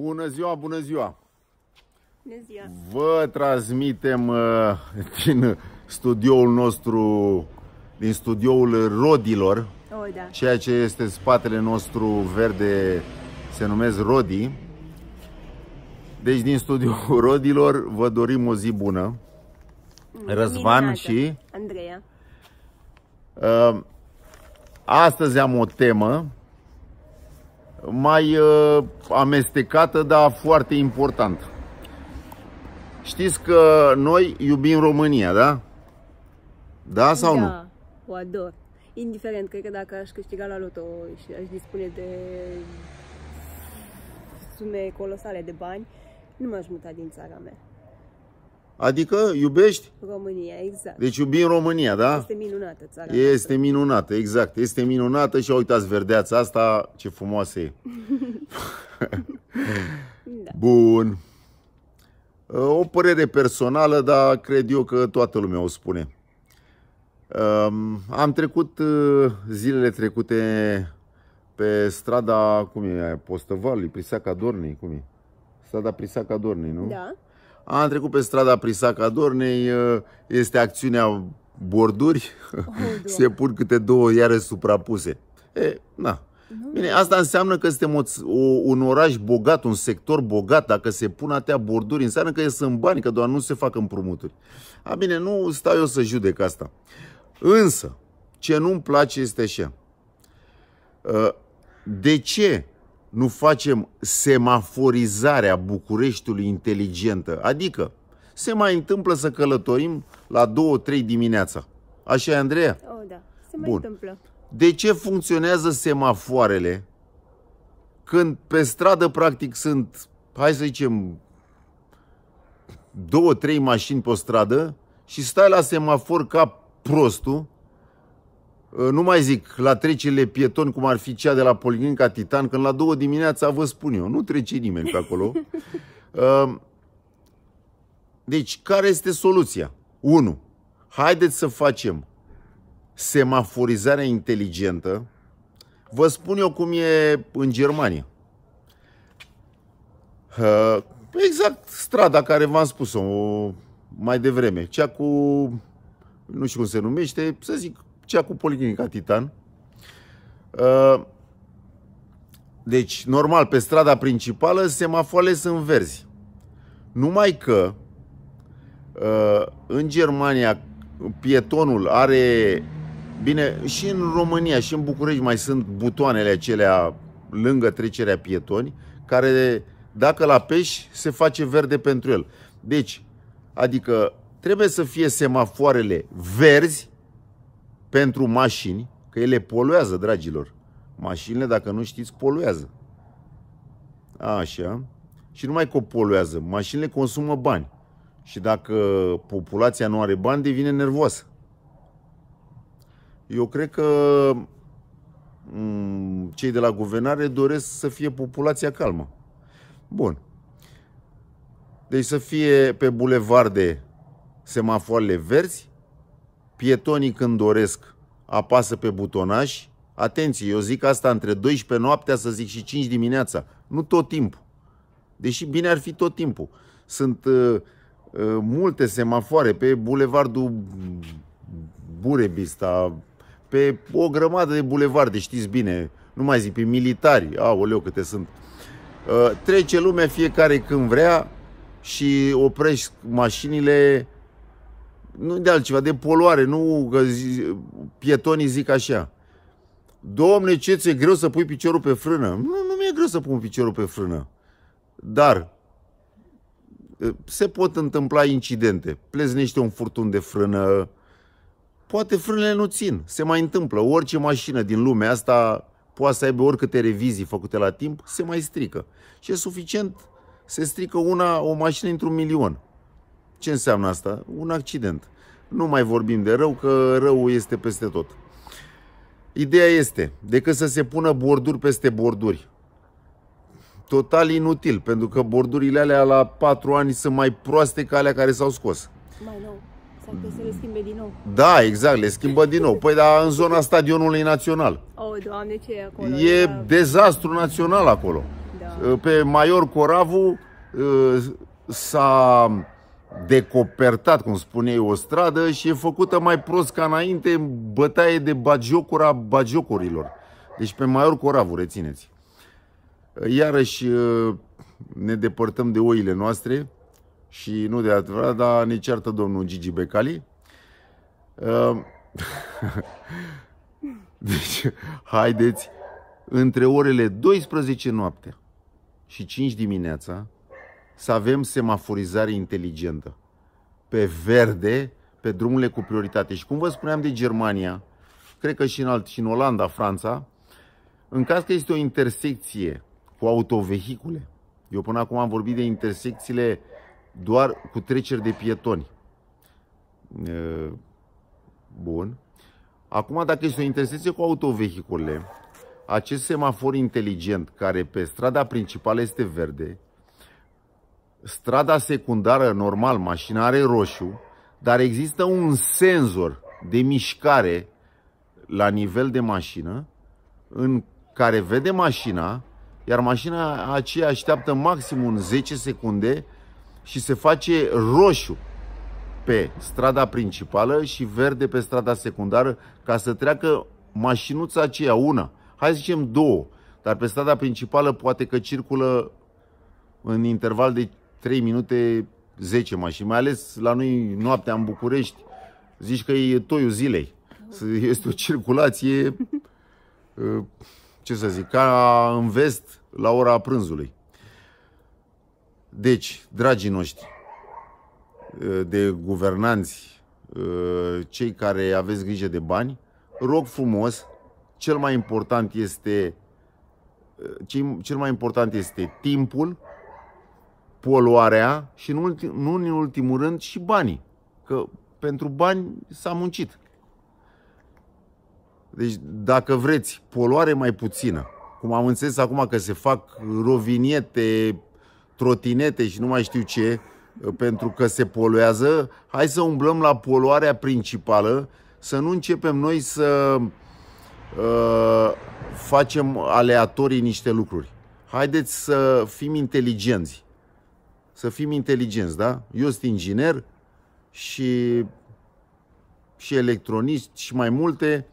Bună ziua, bună ziua! Bună ziua! Vă transmitem uh, din studioul nostru, din studioul rodilor, oh, da. ceea ce este spatele nostru verde se numesc Rodi. Deci din studioul rodilor vă dorim o zi bună. Răzvan Minunată. și Andreea. Uh, astăzi am o temă mai uh, amestecată, dar foarte important. Știți că noi iubim România, da? Da sau da, nu? Da, o ador. Indiferent, cred că dacă aș câștiga la loto și aș dispune de sume colosale de bani, nu m-aș muta din țara mea. Adică iubești? România, exact. Deci iubim România, da? Este minunată țara. Este noastră. minunată, exact. Este minunată și uitați verdeața asta, ce frumoasă e. da. Bun. O părere personală, dar cred eu că toată lumea o spune. Am trecut uh, zilele trecute pe strada, cum e aia, Postăvalului, Prisaca Dornei, cum e? Strada Prisaca Dornei, nu? Da. Am trecut pe strada Prisaca Dornei, ă, este acțiunea borduri, oh, se pun câte două iară suprapuse. E, na. Bine, asta înseamnă că suntem o, o, un oraș bogat, un sector bogat. Dacă se pun atea borduri, înseamnă că sunt bani, că doar nu se fac împrumuturi. A, bine, nu stau eu să judec asta. Însă, ce nu-mi place este așa. Ă, de ce nu facem semaforizarea Bucureștiului inteligentă, adică se mai întâmplă să călătorim la 2-3 dimineața. Așa e, Andreea? Oh, da. Se mai Bun. întâmplă. De ce funcționează semafoarele când pe stradă practic sunt, hai să zicem, două, trei mașini pe o stradă și stai la semafor ca prostul Ă, nu mai zic, la trecerile pietoni, cum ar fi cea de la Policlinica Titan, când la două dimineața vă spun eu, nu trece nimeni pe acolo. Ă, deci, care este soluția? 1. Haideți să facem semaforizarea inteligentă. Vă spun eu cum e în Germania. Ă, exact strada care v-am spus-o mai devreme, cea cu, nu știu cum se numește, să zic, cea cu Policlinica Titan. Uh, deci, normal, pe strada principală semafoarele sunt verzi. Numai că uh, în Germania pietonul are... Bine, și în România și în București mai sunt butoanele acelea lângă trecerea pietoni, care dacă la pești se face verde pentru el. Deci, adică trebuie să fie semafoarele verzi pentru mașini, că ele poluează, dragilor. Mașinile, dacă nu știți, poluează. Așa. Și numai că poluează, mașinile consumă bani. Și dacă populația nu are bani, devine nervoasă. Eu cred că mm, cei de la guvernare doresc să fie populația calmă. Bun. Deci să fie pe bulevarde semafoarele verzi, pietonii când doresc apasă pe butonaș. Atenție, eu zic asta între 12 noaptea să zic și 5 dimineața. Nu tot timpul. Deși bine ar fi tot timpul. Sunt uh, uh, multe semafoare pe bulevardul Burebista, pe o grămadă de bulevarde, știți bine, nu mai zic, pe militari, aoleu câte sunt. Uh, trece lumea fiecare când vrea și oprești mașinile nu de altceva, de poluare, nu că zi, pietonii zic așa. Domne, ce ți-e greu să pui piciorul pe frână? Nu, nu mi-e greu să pun piciorul pe frână. Dar se pot întâmpla incidente. Pleznește un furtun de frână, poate frânele nu țin, se mai întâmplă. Orice mașină din lumea asta poate să aibă oricâte revizii făcute la timp, se mai strică. Și e suficient, se strică una, o mașină într-un milion. Ce înseamnă asta? Un accident. Nu mai vorbim de rău, că răul este peste tot. Ideea este, decât să se pună borduri peste borduri, total inutil, pentru că bordurile alea la 4 ani sunt mai proaste ca alea care s-au scos. Mai nou. să le schimbe din nou. Da, exact, le schimbă din nou. Păi, dar în zona stadionului național. Oh, doamne, ce e acolo? E da. dezastru național acolo. Da. Pe Maior Coravu uh, s-a decopertat, cum spune eu, o stradă și e făcută mai prost ca înainte, bătaie de bagiocura bagiocurilor. Deci pe Maior Coravu, rețineți. Iarăși ă, ne depărtăm de oile noastre și nu de adevărat, dar ne ceartă domnul Gigi Becali. Ă, deci, haideți, între orele 12 noaptea și 5 dimineața, să avem semaforizare inteligentă. Pe verde, pe drumurile cu prioritate. Și cum vă spuneam de Germania, cred că și în, alt, și în Olanda, Franța, în caz că este o intersecție cu autovehicule, eu până acum am vorbit de intersecțiile doar cu treceri de pietoni. Bun. Acum, dacă este o intersecție cu autovehicule, acest semafor inteligent care pe strada principală este verde, strada secundară, normal, mașina are roșu, dar există un senzor de mișcare la nivel de mașină în care vede mașina, iar mașina aceea așteaptă maxim un 10 secunde și se face roșu pe strada principală și verde pe strada secundară ca să treacă mașinuța aceea, una, hai să zicem două, dar pe strada principală poate că circulă în interval de 3 minute 10 mașini, mai ales la noi noaptea în București, zici că e toiul zilei. Este o circulație, uh, ce să zic, ca în vest la ora prânzului. Deci, dragii noștri, uh, de guvernanți, uh, cei care aveți grijă de bani, rog frumos, cel mai important este cel mai important este timpul poluarea și nu, nu în ultimul rând și banii. Că pentru bani s-a muncit. Deci dacă vreți poluare mai puțină, cum am înțeles acum că se fac roviniete, trotinete și nu mai știu ce, pentru că se poluează, hai să umblăm la poluarea principală, să nu începem noi să uh, facem aleatorii niște lucruri. Haideți să fim inteligenți să fim inteligenți, da? Eu sunt inginer și, și electronist și mai multe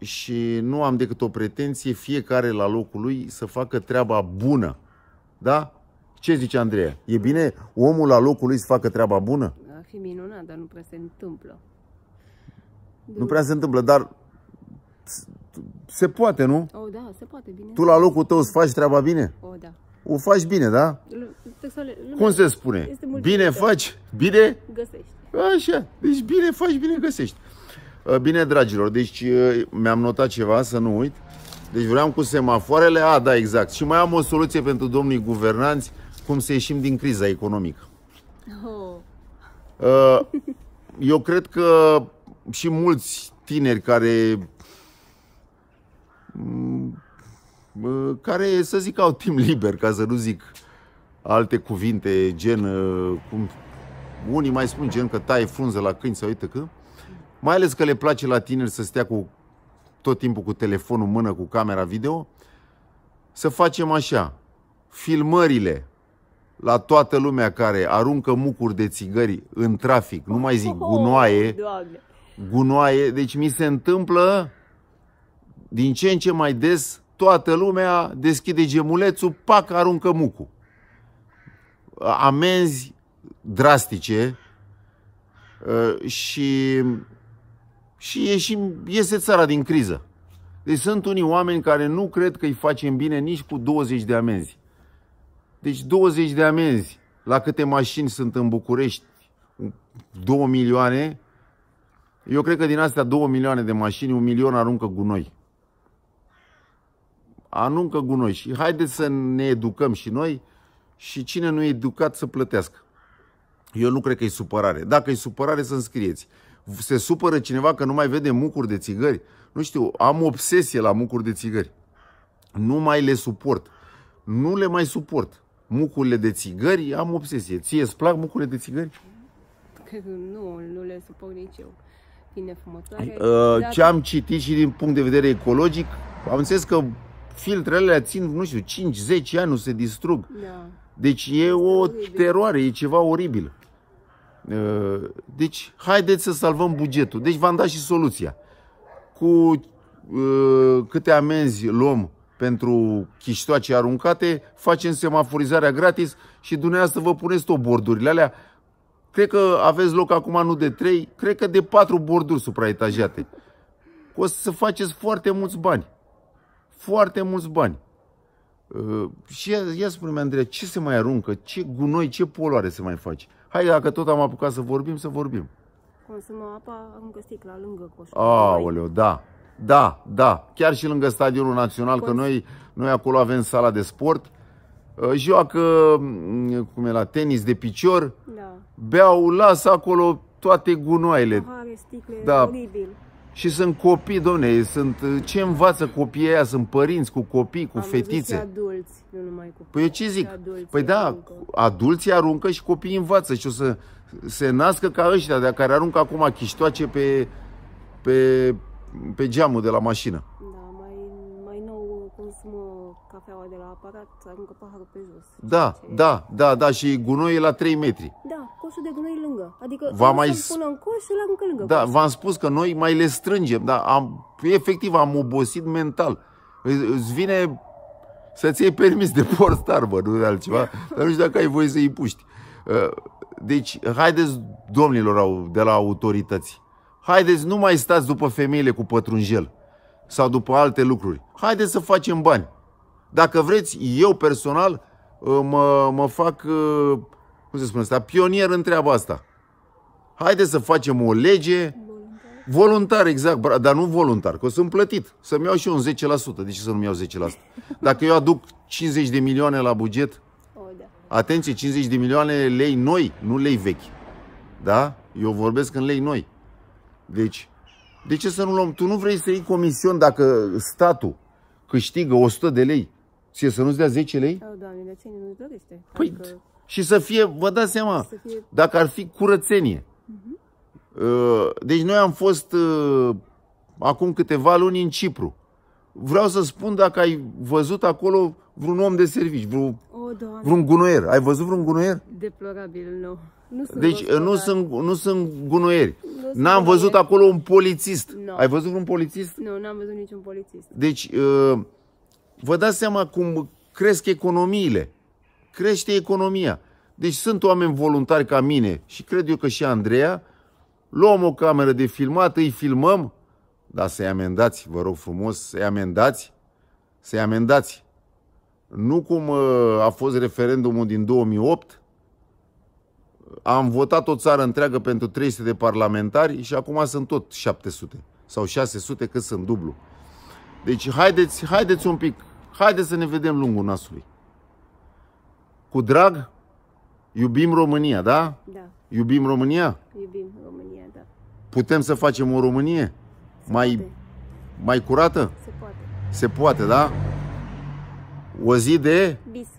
și nu am decât o pretenție fiecare la locul lui să facă treaba bună, da? Ce zice Andreea? E bine omul la locul lui să facă treaba bună? Ar fi minunat, dar nu prea se întâmplă. Nu prea se întâmplă, dar se poate, nu? oh, da, se poate, bine. Tu la locul tău îți faci treaba bine? oh, da. O faci bine, da? să Nu Cum se spune? Este bine faci, bine... Găsești. Așa, deci bine faci, bine găsești. Uh, bine, dragilor, deci uh, mi-am notat ceva, să nu uit. Deci vreau cu semafoarele, a, da, exact. Și mai am o soluție pentru domnii guvernanți, cum să ieșim din criza economică. Oh. Uh, eu cred că și mulți tineri care mm, care, să zic, au timp liber, ca să nu zic alte cuvinte, gen, uh, cum unii mai spun gen că tai frunze la câini sau uite că, mai ales că le place la tineri să stea cu tot timpul cu telefonul în mână, cu camera video, să facem așa, filmările la toată lumea care aruncă mucuri de țigări în trafic, nu mai zic oh, gunoaie, gunoaie, deci mi se întâmplă din ce în ce mai des toată lumea deschide gemulețul, pac, aruncă mucul amenzi drastice uh, și, și ieșim, iese țara din criză. Deci sunt unii oameni care nu cred că îi facem bine nici cu 20 de amenzi. Deci 20 de amenzi la câte mașini sunt în București, 2 milioane, eu cred că din astea 2 milioane de mașini, un milion aruncă gunoi. Anuncă gunoi și haideți să ne educăm și noi și cine nu e educat să plătească. Eu nu cred că e supărare. Dacă e supărare, să înscrieți. Se supără cineva că nu mai vede mucuri de țigări? Nu știu, am obsesie la mucuri de țigări. Nu mai le suport. Nu le mai suport. Mucurile de țigări, am obsesie. Ție îți plac mucurile de țigări? Nu, nu le suport nici eu. Fine fumătoare. Ă, ce am citit și din punct de vedere ecologic, am înțeles că filtrele alea țin, nu știu, 5-10 ani, nu se distrug. Da. Deci e o teroare, e ceva oribil. Ă, deci, haideți să salvăm bugetul. Deci v-am dat și soluția. Cu ă, câte amenzi luăm pentru chiștoace aruncate, facem semaforizarea gratis și dumneavoastră vă puneți tot bordurile alea. Cred că aveți loc acum nu de 3, cred că de 4 borduri supraetajate. O să faceți foarte mulți bani. Foarte mulți bani. Uh, și ia, ia spune-mi, Andreea, ce se mai aruncă? Ce gunoi, ce poluare se mai face? Hai, dacă tot am apucat să vorbim, să vorbim. Consumă apa, aruncă sticla lângă coșul. Aoleu, da. Da, da. Chiar și lângă stadionul național, Cons- că noi, noi acolo avem sala de sport. Uh, joacă, mm, cum e la tenis de picior. Da. Beau, lasă acolo toate gunoaiele. Pahare, sticle, da. oribil și sunt copii, domne, sunt, ce învață copiii aia? Sunt părinți cu copii, cu Am fetițe. adulți, nu numai copii. Păi eu ce zic? Adulți păi da, aruncă. adulții aruncă și copiii învață și o să se nască ca ăștia de care aruncă acum chiștoace pe, pe, pe geamul de la mașină cafeaua de la aparat aruncă paharul pe jos. Da, ce... da, da, da, și gunoiul la 3 metri. Da, coșul de gunoi lângă. Adică va mai până în coș și aruncă lângă Da, v-am spus că noi mai le strângem, dar am, efectiv am obosit mental. Îți vine să-ți iei permis de port starbă, nu de altceva, dar nu știu dacă ai voie să îi puști. Ă, deci, haideți, domnilor de la autorități, haideți, nu mai stați după femeile cu pătrunjel sau după alte lucruri. Haideți să facem bani. Dacă vreți, eu personal uh, mă, mă fac, uh, cum se spune asta, pionier în treaba asta. Haideți să facem o lege voluntar, voluntar exact, dar nu voluntar, că sunt plătit. Să-mi iau și eu un 10%. De ce să nu-mi iau 10%? Dacă eu aduc 50 de milioane la buget, da. atenție, 50 de milioane lei noi, nu lei vechi. Da? Eu vorbesc în lei noi. Deci, de ce să nu luăm? Tu nu vrei să iei comision dacă statul câștigă 100 de lei Ție să nu-ți dea 10 lei? Oh, nu-ți dorește. Păi, adică... și să fie, vă dați seama, fie... dacă ar fi curățenie. Uh-huh. Deci noi am fost uh, acum câteva luni în Cipru. Vreau să spun dacă ai văzut acolo vreun om de servici, vreun, oh, vreun gunoier. Ai văzut vreun gunoier? Deplorabil, nu. nu sunt deci uh, nu sunt, nu sunt gunoieri. N-am văzut acolo un polițist. No. Ai văzut vreun polițist? Nu, n-am văzut niciun polițist. Deci... Uh, vă dați seama cum cresc economiile. Crește economia. Deci sunt oameni voluntari ca mine și cred eu că și Andreea, luăm o cameră de filmat, îi filmăm, dar să-i amendați, vă rog frumos, să-i amendați, să-i amendați. Nu cum uh, a fost referendumul din 2008, am votat o țară întreagă pentru 300 de parlamentari și acum sunt tot 700 sau 600, cât sunt dublu. Deci haideți, haideți un pic, haideți să ne vedem lungul nasului. Cu drag, iubim România, da? Da. Iubim România? Iubim România, da. Putem să facem o Românie Se mai, poate. mai curată? Se poate. Se poate, da? O zi de... Bis.